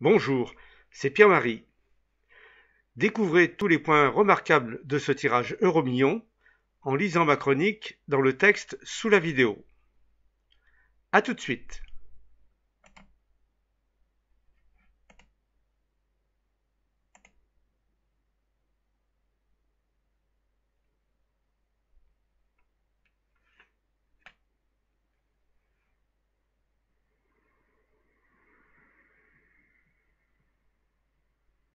Bonjour, c'est Pierre-Marie. Découvrez tous les points remarquables de ce tirage Euromillion en lisant ma chronique dans le texte sous la vidéo. A tout de suite.